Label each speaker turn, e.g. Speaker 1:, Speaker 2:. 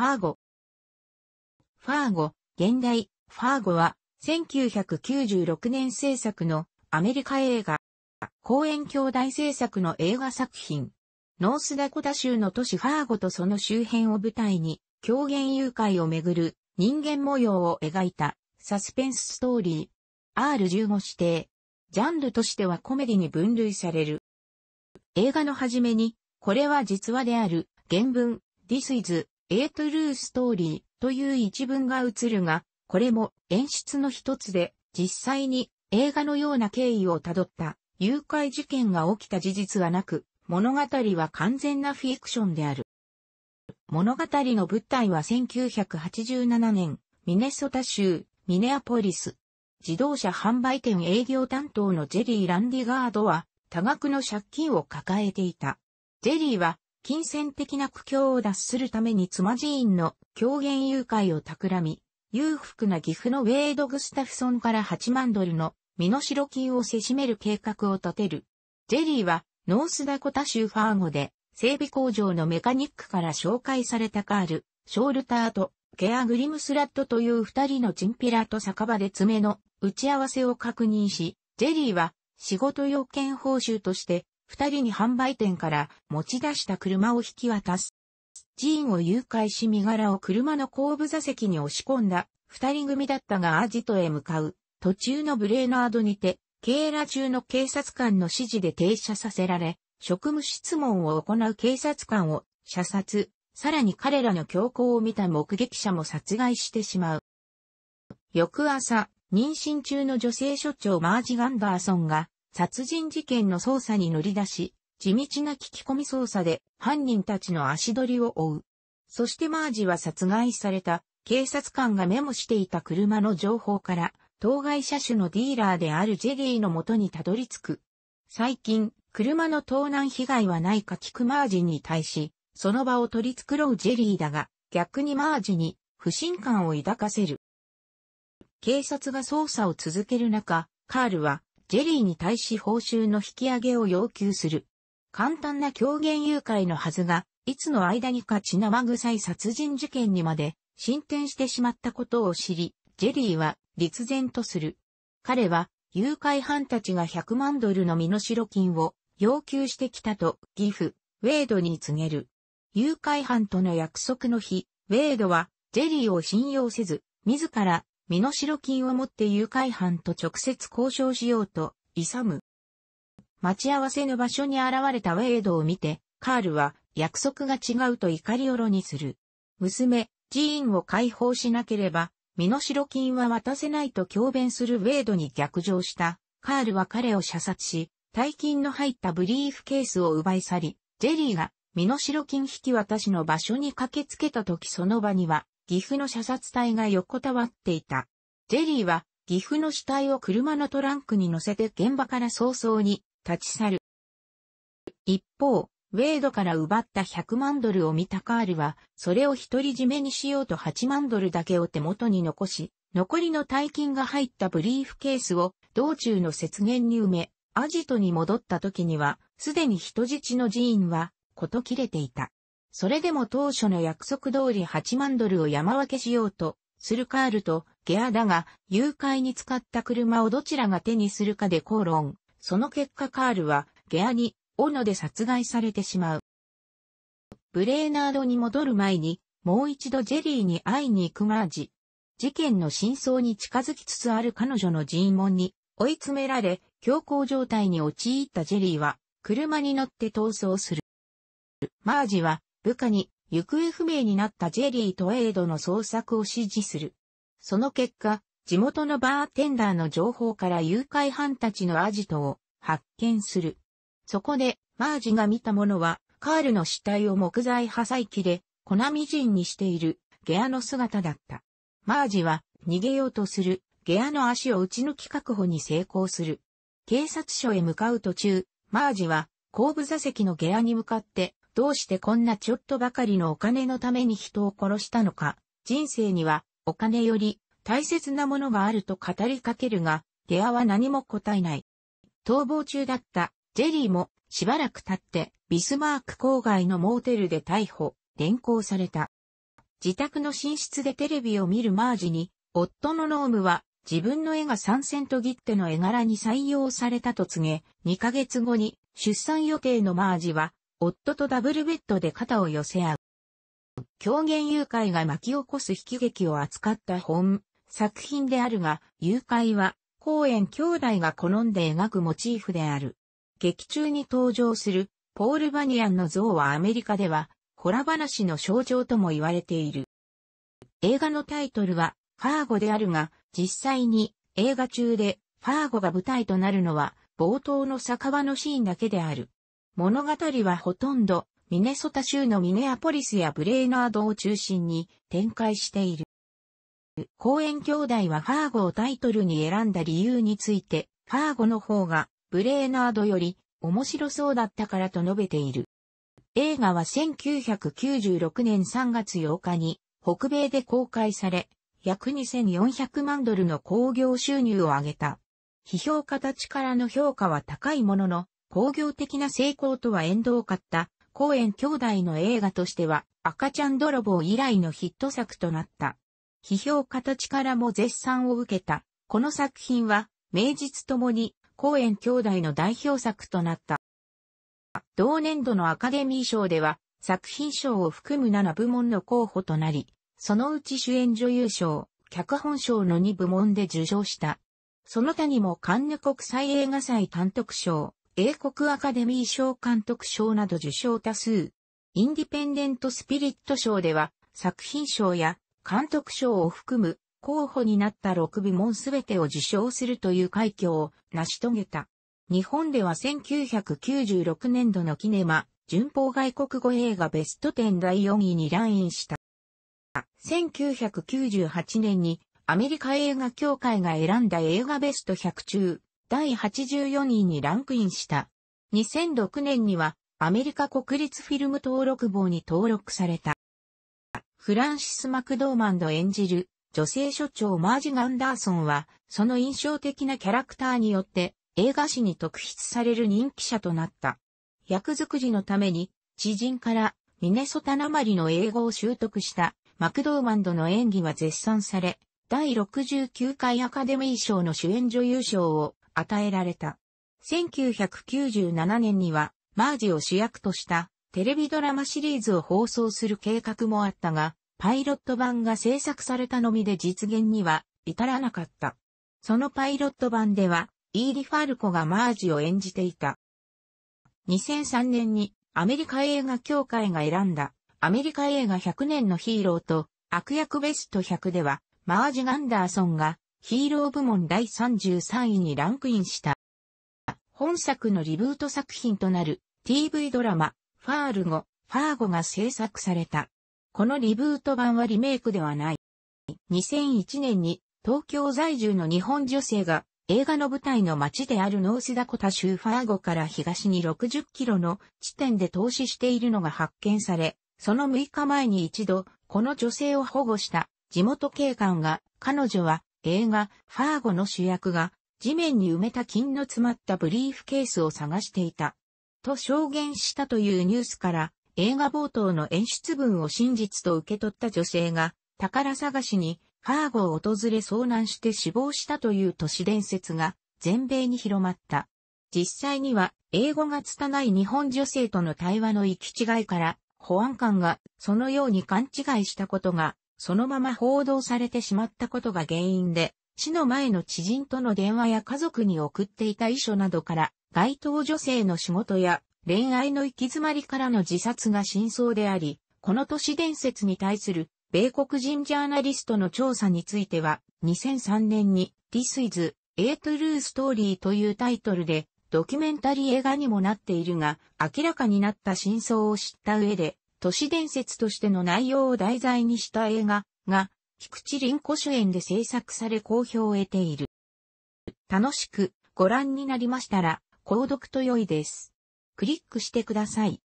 Speaker 1: ファーゴ。ファーゴ、現代、ファーゴは、1996年制作のアメリカ映画、公演兄弟制作の映画作品。ノースダコタ州の都市ファーゴとその周辺を舞台に、狂言誘拐をめぐる人間模様を描いたサスペンスストーリー。R15 指定。ジャンルとしてはコメディに分類される。映画の初めに、これは実話である、原文、This is A t ト・ルーストーリーという一文が映るが、これも演出の一つで、実際に映画のような経緯をたどった誘拐事件が起きた事実はなく、物語は完全なフィクションである。物語の舞台は1987年、ミネソタ州、ミネアポリス。自動車販売店営業担当のジェリー・ランディガードは、多額の借金を抱えていた。ジェリーは金銭的な苦境を脱するために妻寺院の狂言誘拐を企み、裕福な岐阜のウェイド・グスタフソンから8万ドルの身代金をせしめる計画を立てる。ジェリーはノースダコタ州ファーゴで整備工場のメカニックから紹介されたカール、ショールターとケア・グリムスラッドという二人のチンピラと酒場で爪の打ち合わせを確認し、ジェリーは仕事要件報酬として二人に販売店から持ち出した車を引き渡す。ジーンを誘拐し身柄を車の後部座席に押し込んだ二人組だったがアジトへ向かう途中のブレーナードにて、警ら中の警察官の指示で停車させられ、職務質問を行う警察官を射殺、さらに彼らの強行を見た目撃者も殺害してしまう。翌朝、妊娠中の女性所長マージ・ガンダーソンが殺人事件の捜査に乗り出し、地道な聞き込み捜査で犯人たちの足取りを追う。そしてマージは殺害された警察官がメモしていた車の情報から、当該車種のディーラーであるジェリーの元にたどり着く。最近、車の盗難被害はないか聞くマージに対し、その場を取り繕うジェリーだが、逆にマージに不信感を抱かせる。警察が捜査を続ける中、カールはジェリーに対し報酬の引き上げを要求する。簡単な狂言誘拐のはずが、いつの間にか血生臭い殺人事件にまで進展してしまったことを知り、ジェリーは立然とする。彼は、誘拐犯たちが100万ドルの身代金を要求してきたと、ギフ、ウェイドに告げる。誘拐犯との約束の日、ウェイドは、ジェリーを信用せず、自ら身代金を持って誘拐犯と直接交渉しようと、勇む。待ち合わせの場所に現れたウェイドを見て、カールは約束が違うと怒りおろにする。娘、ジーンを解放しなければ、身代金は渡せないと強弁するウェイドに逆上した。カールは彼を射殺し、大金の入ったブリーフケースを奪い去り、ジェリーが身代金引き渡しの場所に駆けつけた時その場には、岐阜の射殺隊が横たわっていた。ジェリーは、岐阜の死体を車のトランクに乗せて現場から早々に立ち去る。一方、ウェイドから奪った100万ドルを見たカールは、それを独り占めにしようと8万ドルだけを手元に残し、残りの大金が入ったブリーフケースを道中の雪原に埋め、アジトに戻った時には、すでに人質の寺院は、こと切れていた。それでも当初の約束通り8万ドルを山分けしようと、するカールとゲアだが、誘拐に使った車をどちらが手にするかで口論。その結果カールは、ゲアに、斧で殺害されてしまう。ブレーナードに戻る前に、もう一度ジェリーに会いに行くマージ。事件の真相に近づきつつある彼女の尋問に追い詰められ、強行状態に陥ったジェリーは、車に乗って逃走する。マージは、部下に行方不明になったジェリーとエイドの捜索を指示する。その結果、地元のバーテンダーの情報から誘拐犯たちのアジトを発見する。そこで、マージが見たものは、カールの死体を木材破砕機で粉みじんにしているゲアの姿だった。マージは逃げようとするゲアの足を打ち抜き確保に成功する。警察署へ向かう途中、マージは後部座席のゲアに向かってどうしてこんなちょっとばかりのお金のために人を殺したのか。人生にはお金より大切なものがあると語りかけるが、ゲアは何も答えない。逃亡中だったジェリーもしばらく経ってビスマーク郊外のモーテルで逮捕、連行された。自宅の寝室でテレビを見るマージに、夫のノームは自分の絵が参戦と切っての絵柄に採用されたと告げ、2ヶ月後に出産予定のマージは夫とダブルベッドで肩を寄せ合う。狂言誘拐が巻き起こす悲劇を扱った本、作品であるが、誘拐は、公園兄弟が好んで描くモチーフである。劇中に登場する、ポール・バニアンの像はアメリカでは、コラ話の象徴とも言われている。映画のタイトルは、ファーゴであるが、実際に、映画中で、ファーゴが舞台となるのは、冒頭の酒場のシーンだけである。物語はほとんどミネソタ州のミネアポリスやブレーナードを中心に展開している。公演兄弟はファーゴをタイトルに選んだ理由について、ファーゴの方がブレーナードより面白そうだったからと述べている。映画は1996年3月8日に北米で公開され、約2400万ドルの興行収入を上げた。批評家たちからの評価は高いものの、工業的な成功とは縁遠かった、公園兄弟の映画としては、赤ちゃん泥棒以来のヒット作となった。批評家たちからも絶賛を受けた。この作品は、名実ともに、公園兄弟の代表作となった。同年度のアカデミー賞では、作品賞を含む7部門の候補となり、そのうち主演女優賞、脚本賞の2部門で受賞した。その他にもカンヌ国際映画祭監督賞、英国アカデミー賞監督賞など受賞多数。インディペンデントスピリット賞では作品賞や監督賞を含む候補になった6部門すべてを受賞するという快挙を成し遂げた。日本では1996年度のキネマ、順法外国語映画ベスト10第4位にランインした。1998年にアメリカ映画協会が選んだ映画ベスト100中、第84位にランクインした。2006年にはアメリカ国立フィルム登録簿に登録された。フランシス・マクドーマンド演じる女性所長マージ・ガンダーソンは、その印象的なキャラクターによって映画史に特筆される人気者となった。役作りのために知人からミネソタなまりの英語を習得したマクドーマンドの演技は絶賛され、第69回アカデミー賞の主演女優賞を与えられた。1997年には、マージを主役としたテレビドラマシリーズを放送する計画もあったが、パイロット版が制作されたのみで実現には至らなかった。そのパイロット版では、イーリ・ファルコがマージを演じていた。2003年にアメリカ映画協会が選んだアメリカ映画100年のヒーローと悪役ベスト100ではマージ・ガンダーソンがヒーロー部門第33位にランクインした。本作のリブート作品となる TV ドラマ、ファールゴ、ファーゴが制作された。このリブート版はリメイクではない。2001年に東京在住の日本女性が映画の舞台の街であるノースダコタ州ファーゴから東に60キロの地点で投資しているのが発見され、その6日前に一度、この女性を保護した地元警官が、彼女は映画、ファーゴの主役が、地面に埋めた金の詰まったブリーフケースを探していた。と証言したというニュースから、映画冒頭の演出文を真実と受け取った女性が、宝探しに、ファーゴを訪れ遭難して死亡したという都市伝説が、全米に広まった。実際には、英語が拙い日本女性との対話の行き違いから、保安官がそのように勘違いしたことがそのまま報道されてしまったことが原因で、死の前の知人との電話や家族に送っていた遺書などから、該当女性の仕事や恋愛の行き詰まりからの自殺が真相であり、この都市伝説に対する米国人ジャーナリストの調査については、2003年に This is A True Story というタイトルでドキュメンタリー映画にもなっているが、明らかになった真相を知った上で、都市伝説としての内容を題材にした映画が、菊池凛子主演で制作され好評を得ている。楽しくご覧になりましたら、購読と良いです。クリックしてください。